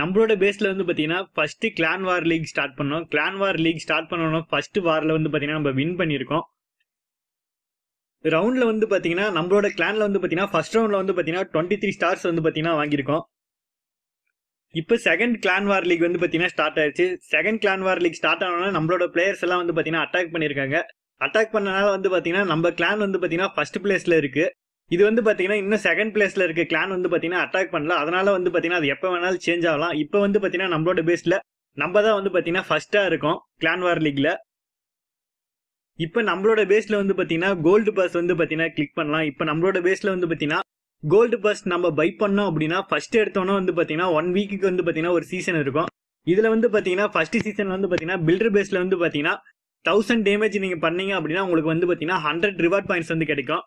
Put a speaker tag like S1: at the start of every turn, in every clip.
S1: நம்மளோட பேஸில் வந்து பார்த்தீங்கன்னா first clan war league start பண்ணோம் கிளான் வார் லீக் ஸ்டார்ட் பண்ணணும் ஃபஸ்ட்டு வாரில் வந்து பார்த்தீங்கன்னா நம்ம வின் பண்ணியிருக்கோம் ரவுண்டில் வந்து பார்த்தீங்கன்னா நம்மளோட கிளான்ல வந்து பார்த்தீங்கன்னா ஃபர்ஸ்ட் ரவுண்ட்ல வந்து பார்த்தீங்கன்னா டுவெண்ட்டி த்ரீ ஸ்டார்ஸ் வந்து பாத்தீங்கன்னா வாங்கியிருக்கோம் இப்போ செகண்ட் கிளான் வார் லீக் வந்து பார்த்தீங்கன்னா ஸ்டார்ட் ஆயிடுச்சு second clan war league start ஆனோன்னா நம்மளோட பிளேயர்ஸ் எல்லாம் வந்து பார்த்தீங்கன்னா அட்டாக் பண்ணியிருக்காங்க அட்டாக் பண்ணனால வந்து பார்த்தீங்கன்னா நம்ம கிளான் வந்து பார்த்தீங்கன்னா ஃபர்ஸ்ட் பிளேஸில் இருக்குது இது வந்து பார்த்தீங்கன்னா இன்னும் செகண்ட் பிளேஸ்ல இருக்க கிளான் வந்து பார்த்தீங்கன்னா அட்டாக் பண்ணல அதனால வந்து பார்த்தீங்கன்னா அது எப்போ வேணாலும் சேஞ்ச் ஆகலாம் இப்போ வந்து பார்த்தீங்கன்னா நம்மளோட பேஸில் நம்ம தான் வந்து பார்த்தீங்கன்னா ஃபர்ஸ்ட்டாக இருக்கும் கிளான் வார் லீக்ல இப்போ நம்மளோட பேஸில் வந்து பார்த்தீங்கன்னா கோல்டு பர்ஸ் வந்து பார்த்தீங்கன்னா கிளிக் பண்ணலாம் இப்போ நம்மளோட பேஸில் வந்து பார்த்தீங்கன்னா கோல்டு பர்ஸ் நம்ம பை பண்ணோம் அப்படின்னா ஃபர்ஸ்ட் எடுத்தோன்னா வந்து பார்த்தீங்கன்னா ஒன் வீக்குக்கு வந்து பார்த்தீங்கன்னா ஒரு சீசன் இருக்கும் இதில் வந்து பார்த்தீங்கன்னா ஃபர்ஸ்ட் சீசன் வந்து பார்த்தீங்கன்னா பில்டர் பேஸில் வந்து பார்த்தீங்கன்னா தௌசண்ட் டேமேஜ் நீங்கள் பண்ணீங்க அப்படின்னா உங்களுக்கு வந்து பார்த்தீங்கன்னா ஹண்ட்ரட் ரிவார்ட் பாயிண்ட்ஸ் வந்து கிடைக்கும்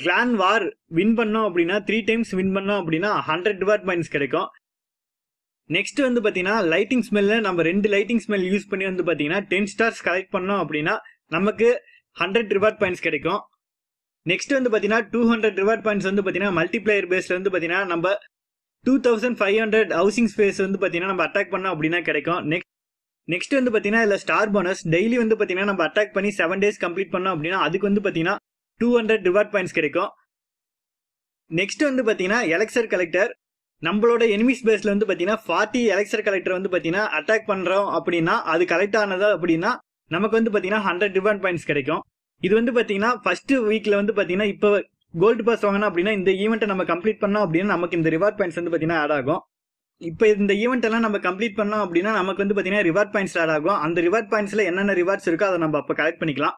S1: கிளான் வார் வின் பண்ணோம் அப்படின்னா த்ரீ டைம்ஸ் வின் பண்ணோம் அப்படின்னா ஹண்ட்ரட் வாட் பாயிண்ட்ஸ் கிடைக்கும் நெக்ஸ்ட் வந்து பார்த்தீங்கன்னா லைட்டிங் ஸ்மெல்ல நம்ம ரெண்டு லைட்டிங் ஸ்மெல் யூஸ் பண்ணி வந்து பார்த்தீங்கன்னா டென் ஸ்டார்ஸ் கலெக்ட் பண்ணோம் அப்படின்னா நமக்கு ஹண்ட்ரட் ரிவார்ட் பாயிண்ட்ஸ் கிடைக்கும் நெக்ஸ்ட் வந்து பார்த்தீங்கன்னா டூ ஹண்ட்ரட் ரிவார்ட் பாயிண்ட்ஸ் வந்து பார்த்தீங்கன்னா மல்டிப்ளையர் பேஸில் வந்து பார்த்தீங்கன்னா நம்ம two thousand five hundred housing space வந்து பார்த்தீங்கன்னா நம்ம அட்டாக் பண்ணோம் அப்படின்னா கிடைக்கும் நெக்ஸ்ட் நெக்ஸ்ட் வந்து பார்த்தீங்கன்னா இல்லை ஸ்டார் போனஸ் டெய்லி வந்து பார்த்தீங்கன்னா நம்ம அட்டாக் பண்ணி செவன் டேஸ் கம்ப்ளீட் பண்ணோம் அப்படின்னா அதுக்கு வந்து பார்த்தீங்கன்னா டூ ஹண்ட்ரட் ரிவார்ட் பாயிண்ட்ஸ் கிடைக்கும் நெக்ஸ்ட் வந்து பார்த்தீங்கன்னா எலெக்சர் கலெக்டர் நம்மளோட எனிமிஸ் பேஸில் வந்து பார்த்தீங்கன்னா ஃபார்ட்டி எலெக்சர் கலெக்டர் வந்து பார்த்தீங்கன்னா அட்டாக் பண்ணுறோம் அப்படின்னா அது கலெக்ட் ஆனதா அப்படின்னா நமக்கு வந்து பார்த்தீங்கன்னா ஹண்ட்ரட் ரிவார்ட் பாயிண்ட்ஸ் கிடைக்கும் இது வந்து பார்த்தீங்கன்னா ஃபர்ஸ்ட் வீக்கில் வந்து பார்த்தீங்கன்னா இப்போ கோல்டு பாஸ் வாங்கினா அப்படின்னா இந்த ஈவெண்ட்டை நம்ம கம்ப்ளீட் பண்ணோம் அப்படின்னா நமக்கு இந்த ரிவார்ட் பாயிண்ட்ஸ் வந்து பார்த்தீங்கன்னா ஆட் ஆகும் இப்போ இந்த ஈவெண்ட் எல்லாம் நம்ம கம்ப்ளீட் பண்ணோம் அப்படின்னா நமக்கு வந்து பார்த்தீங்கன்னா ரிவார்ட் பாயிண்ட்ஸ் ஆட் ஆகும் அந்த ரிவார்ட் பாயிண்ட்ஸில் என்னென்ன ரிவார்ட்ஸ் இருக்கோ அதை நம்ம அப்போ கலெக்ட் பண்ணிக்கலாம்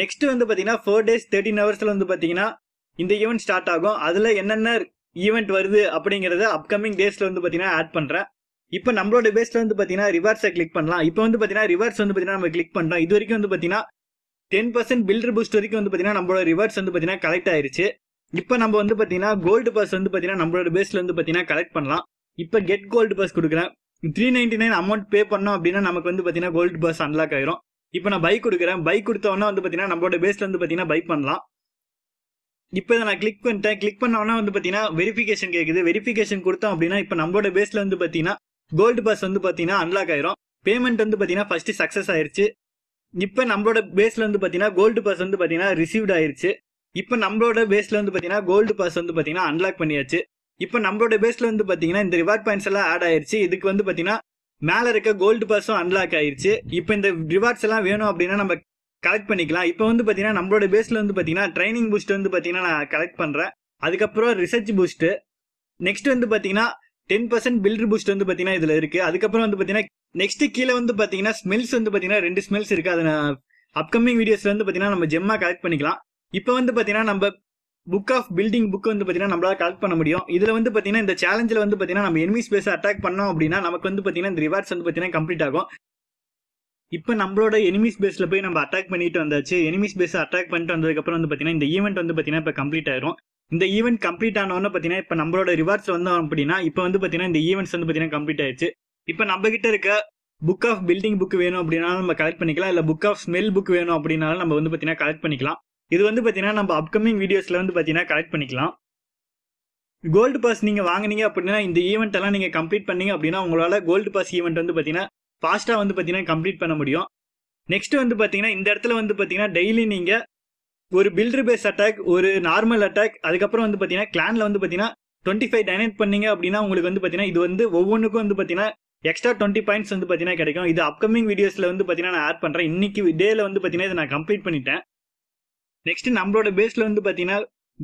S1: நெக்ஸ்ட் வந்து பார்த்தீங்கன்னா ஃபோர் டேஸ் தேர்ட்டின் ஹவர்ஸில் வந்து பார்த்தீங்கன்னா இந்த ஈவெண்ட் ஸ்டார்ட் ஆகும் அதில் என்னென்ன ஈவெண்ட் வருது அப்படிங்கிறத அப்கமிங் டேஸில் வந்து பார்த்தீங்கன்னா ஆட் பண்ணுறேன் இப்போ நம்மளோட பேஸில் வந்து பார்த்தீங்கன்னா ரிவர்ஸை கிளிக் பண்ணலாம் இப்போ வந்து பார்த்தீங்கன்னா ரிவர்ஸ் வந்து பார்த்தீங்கன்னா நம்ம கிளிக் பண்ணுறோம் இது வரைக்கும் வந்து பார்த்தீங்கன்னா டென் பர்சன்ட் பில்டர் பூஸ்ட் வரைக்கும் வந்து பார்த்தீங்கன்னா நம்மளோட ரிவர்ஸ் வந்து பார்த்தீங்கன்னா கலெக்ட் ஆயிருச்சு இப்போ நம்ம வந்து பார்த்தீங்கன்னா கோல்டு பஸ் வந்து பார்த்தீங்கன்னா நம்மளோட பேஸில் வந்து பார்த்தீங்கன்னா கலெக்ட் பண்ணலாம் இப்போ கெட் கோல்டு பஸ் கொடுக்குறேன் three ninety nine amount pay பண்ணோம் அப்படின்னா நமக்கு வந்து பார்த்தீங்கன்னா கோல்டு பஸ் அன்லாக் ஆயிரும் இப்போ நான் பைக் கொடுக்குறேன் பைக் கொடுத்தவொடனே வந்து பார்த்தீங்கன்னா நம்மளோட பேஸில் வந்து பார்த்தீங்கன்னா பைக் பண்ணலாம் இப்போ இதை நான் கிளிக் பண்ணிட்டேன் கிளிக் பண்ணவொடனே வந்து பார்த்தீங்கன்னா வெரிஃபிகேஷன் கேட்குது வெரிஃபிகேஷன் கொடுத்தோம் அப்படின்னா இப்போ நம்மளோட பேஸில் வந்து பார்த்தீங்கன்னா கோல்டு பாஸ் வந்து பார்த்தீங்கன்னா அன்லாக் ஆயிரும் பேமெண்ட் வந்து பார்த்தீங்கன்னா ஃபர்ஸ்ட் சக்ஸஸ் ஆயிருச்சு இப்போ நம்மளோட பேஸில் வந்து பார்த்தீங்கன்னா கோல்டு பாஸ் வந்து பார்த்தீங்கன்னா ரிசீவ்ட் ஆயிருச்சு இப்போ நம்மளோட பேஸில் வந்து பார்த்தீங்கன்னா கோல்டு பாஸ் வந்து பார்த்தீங்கன்னா அன்லாக் பண்ணியாச்சு இப்போ நம்மளோட பேஸில் வந்து பார்த்தீங்கன்னா இந்த ரிவார்ட் பாயிண்ட்ஸ் எல்லாம் ஆட் ஆயிருச்சு இதுக்கு வந்து பார்த்தீங்கன்னா மேல இருக்க கோல்டு பர்ஸும் அன்லாக் ஆயிருச்சு இப்போ இந்த ரிவார்ட்ஸ் எல்லாம் வேணும் அப்படின்னா நம்ம கலெக்ட் பண்ணிக்கலாம் இப்போ வந்து பாத்தீங்கன்னா நம்மளோட பேஸ்ல வந்து பார்த்தீங்கன்னா ட்ரைனிங் பூஸ்ட் வந்து பாத்தீங்கன்னா நான் கலெக்ட் பண்ணுறேன் அதுக்கப்புறம் ரிசர்ச் பூஸ்ட்டு நெக்ஸ்ட் வந்து பாத்தீங்கன்னா டென் பர்சன்ட் பில்டர் பூஸ்ட் வந்து பாத்தீங்கன்னா இதில் இருக்குது அதுக்கப்புறம் வந்து பார்த்தீங்கன்னா நெக்ஸ்ட் கீழே வந்து பாத்தீங்கன்னா ஸ்மெல்ஸ் வந்து பாத்தீங்கன்னா ரெண்டு ஸ்மெல்ஸ் இருக்கு அதை நான் அப்கமிங் வீடியோஸ்ல வந்து பார்த்தீங்கன்னா நம்ம ஜெம்மா கலெக்ட் பண்ணிக்கலாம் இப்போ வந்து பார்த்தீங்கன்னா நம்ம புக் ஆஃப் பில்டிங் புக் வந்து பார்த்தீங்கன்னா நம்மளால கலெக்ட் பண்ண முடியும் இதில் வந்து பார்த்தீங்கன்னா இந்த சேலஞ்சில் வந்து பார்த்தீங்கன்னா நம்ம எனிமி ஸ்பேஸ் அட்டாக் பண்ணோம் அப்படின்னா நமக்கு வந்து பார்த்தீங்கன்னா இந்த ரிவார்ட்ஸ் வந்து பார்த்தீங்கன்னா கம்ப்ளீட் ஆகும் இப்போ நம்மளோட எனிமி ஸ்பேஸில் போய் நம்ம அட்டாக் பண்ணிட்டு வந்தாச்சு எனிமி ஸ்பேஸ் அட்டாக் பண்ணிட்டு வந்ததுக்கப்புறம் வந்து பார்த்தீங்கன்னா இந்த ஈவெண்ட் வந்து பார்த்தீங்கன்னா இப்போ கம்ப்ளீட் ஆயிரும் இந்த ஈவெண்ட் கம்ப்ளீட் ஆனவொன்னு பார்த்தீங்கன்னா இப்போ நம்மளோட ரிவார்ட்ஸ் வந்தோம் அப்படின்னா இப்போ வந்து பார்த்தீங்கன்னா இந்த ஈவெண்ட்ஸ் வந்து பார்த்தீங்கன்னா கம்ப்ளீட் ஆயிடுச்சு இப்போ நம்ம கிட்ட இருக்க புக் ஆஃப் பில்டிங் புக் வேணும் அப்படின்னாலும் நம்ம கலெக்ட் பண்ணிக்கலாம் இல்லை புக் ஆஃப் ஸ்மெல் புக் வேணும் அப்படின்னாலும் நம்ம வந்து பார்த்தீங்கன்னா கலெக்ட் பண்ணிக்கலாம் இது வந்து பார்த்தீங்கன்னா நம்ம அப்கமிங் வீடியோஸில் வந்து பார்த்தீங்கன்னா கலெக்ட் பண்ணிக்கலாம் கோல்டு பாஸ் நீங்கள் வாங்கினீங்க அப்படின்னா இந்த ஈவெண்ட் எல்லாம் நீங்கள் கம்ப்ளீட் பண்ணீங்க அப்படின்னா உங்களால் கோல்டு பாஸ் ஈவெண்ட் வந்து பார்த்தீங்கன்னா ஃபாஸ்ட்டாக வந்து பார்த்தீங்கன்னா கம்ப்ளீட் பண்ண முடியும் நெக்ஸ்ட் வந்து பார்த்தீங்கன்னா இந்த இடத்துல வந்து பார்த்தீங்கன்னா டெய்லி நீங்கள் ஒரு பில்டர் பேஸ் அட்டாக் ஒரு நார்மல் அட்டாக் அதுக்கப்புறம் வந்து பார்த்தீங்கன்னா கிளானில் வந்து பார்த்தீங்கன்னா டுவெண்ட்டி ஃபைவ் டைனேட் பண்ணீங்க அப்படின்னா உங்களுக்கு வந்து பார்த்தீங்கன்னா இது வந்து ஒவ்வொன்றுக்கும் வந்து பார்த்தீங்கன்னா எக்ஸ்ட்ரா டுவெண்ட்டி பாயிண்ட்ஸ் வந்து பார்த்தீங்கன்னா கிடைக்கும் இது அப்கமிங் வீடியோஸில் வந்து பார்த்தீங்கன்னா நான் ஆட் பண்ணுறேன் இன்னைக்கு டேல வந்து பார்த்தீங்கன்னா இதை நான் கம்ப்ளீட் பண்ணிட்டேன் நெக்ஸ்ட் நம்மளோட பேஸ்ல வந்து பாத்தீங்கன்னா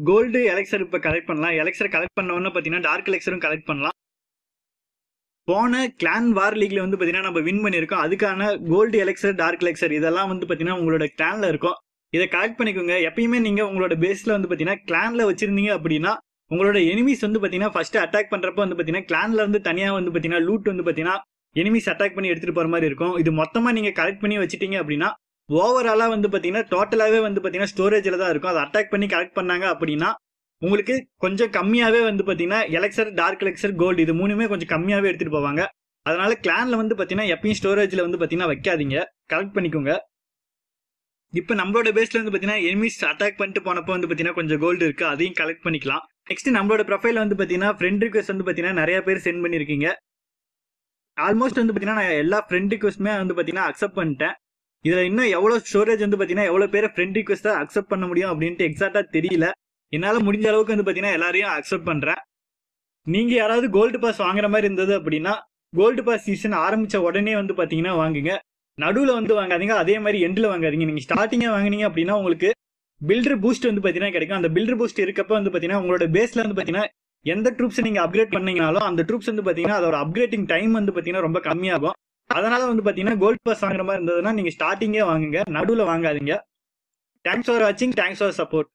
S1: கோல்டு எலெக்சர் இப்போ கலெக்ட் பண்ணலாம் எலெக்சர் கலெக்ட் பண்ணோன்னு பார்த்தீங்கன்னா டார்க் எலெக்சரும் கலெக்ட் பண்ணலாம் போன கிளான் வார் லீக்ல வந்து பார்த்தீங்கன்னா நம்ம வின் பண்ணியிருக்கோம் அதுக்கான கோல்டு எலெக்சர் டார்க் எலெக்சர் இதெல்லாம் வந்து பாத்தீங்கன்னா உங்களோட கிளான்ல இருக்கும் இதை கலெக்ட் பண்ணிக்கோங்க எப்பயுமே நீங்கள் உங்களோட பேஸில் வந்து பார்த்தீங்கன்னா கிளான்ல வச்சிருந்தீங்க அப்படின்னா உங்களோட எனிமிஸ் வந்து பார்த்தீங்கன்னா ஃபர்ஸ்ட் அட்டாக் பண்றப்ப வந்து பார்த்தீங்கன்னா கிளான்ல வந்து தனியாக வந்து பார்த்தீங்கன்னா லூட் வந்து பார்த்தீங்கன்னா எனிமிஸ் அட்டாக் பண்ணி எடுத்துகிட்டு போகிற மாதிரி இருக்கும் இது மொத்தமாக நீங்கள் கலெக்ட் பண்ணி வச்சிட்டீங்க அப்படின்னா ஓவராலாக வந்து பார்த்தீங்கன்னா டோட்டலாகவே வந்து பார்த்தீங்கன்னா ஸ்டோரேஜில் தான் இருக்கும் அதை அட்டாக் பண்ணி கலெக்ட் பண்ணாங்க அப்படின்னா உங்களுக்கு கொஞ்சம் கம்மியாகவே வந்து பார்த்தீங்கன்னா எலெக்சர் டார்க் எலெக்சர் கோல்டு இது மூணுமே கொஞ்சம் கம்மியாகவே எடுத்துகிட்டு போவாங்க அதனால கிளானில் வந்து பார்த்தீங்கன்னா எப்பயும் ஸ்டோரேஜில் வந்து பார்த்தீங்கன்னா வைக்காதீங்க கலெக்ட் பண்ணிக்கோங்க இப்போ நம்மளோட பேஸில் வந்து பார்த்தீங்கன்னா எனிமீஸ் அட்டாக் பண்ணிட்டு போனப்போ வந்து பார்த்தீங்கன்னா கொஞ்சம் கோல்டு இருக்குது அதையும் கலெக்ட் பண்ணிக்கலாம் நெக்ஸ்ட் நம்மளோட ப்ரொஃபைல் வந்து பார்த்தீங்கன்னா ஃப்ரெண்ட் ரிக்வஸ்ட் வந்து பார்த்தீங்கன்னா நிறைய பேர் சென்ட் பண்ணியிருக்கீங்க ஆல்மோஸ்ட் வந்து பார்த்தீங்கன்னா நான் எல்லா ஃப்ரெண்ட் ரிக்வஸ்ட்டுமே வந்து பார்த்தீங்கன்னா அக்செப்ட் பண்ணிட்டேன் இதில் இன்னும் எவ்வளோ ஸ்டோரேஜ் வந்து பார்த்தீங்கன்னா எவ்வளோ பேர் ஃப்ரெண்ட் ரிக்வஸ்ட்டாக அக்செப்ட் பண்ண முடியும் அப்படின்ட்டு எக்ஸாக்டாக தெரியல என்னால் முடிஞ்ச அளவுக்கு வந்து பார்த்தீங்கன்னா எல்லாரையும் அக்செப்ட் பண்ணுறேன் நீங்கள் யாராவது கோல்டு பாஸ் வாங்குற மாதிரி இருந்தது அப்படின்னா கோல்டு பாஸ் சீசன் ஆரம்பித்த உடனே வந்து பார்த்தீங்கன்னா வாங்குங்க நடுவில் வந்து வாங்காதீங்க அதே மாதிரி எண்டில் வாங்காதீங்க நீங்கள் ஸ்டார்டிங்கே வாங்கினீங்க அப்படின்னா உங்களுக்கு பில்டர் பூஸ்ட் வந்து பார்த்தீங்கன்னா கிடைக்கும் அந்த பில்டர் பூஸ்ட் இருக்கப்ப வந்து பார்த்தீங்கன்னா உங்களோட பேஸில் வந்து பார்த்தீங்கன்னா எந்த ட்ரூப்ஸ் நீங்கள் அப்கிரேட் பண்ணீங்கனாலும் அந்த ட்ரூப்ஸ் வந்து பார்த்தீங்கன்னா அதோட அப்கிரேட்டிங் டைம் வந்து பார்த்தீங்கன்னா ரொம்ப கம்மியாகும் அதனால வந்து பாத்தீங்கன்னா கோல்ட் பஸ் வாங்குற மாதிரி இருந்ததுன்னா நீங்க ஸ்டார்டிங்கே வாங்குங்க நடுவுல வாங்காதீங்க தேங்க்ஸ் ஃபார் வாட்சிங் தேங்க்ஸ் ஃபார் சப்போர்ட்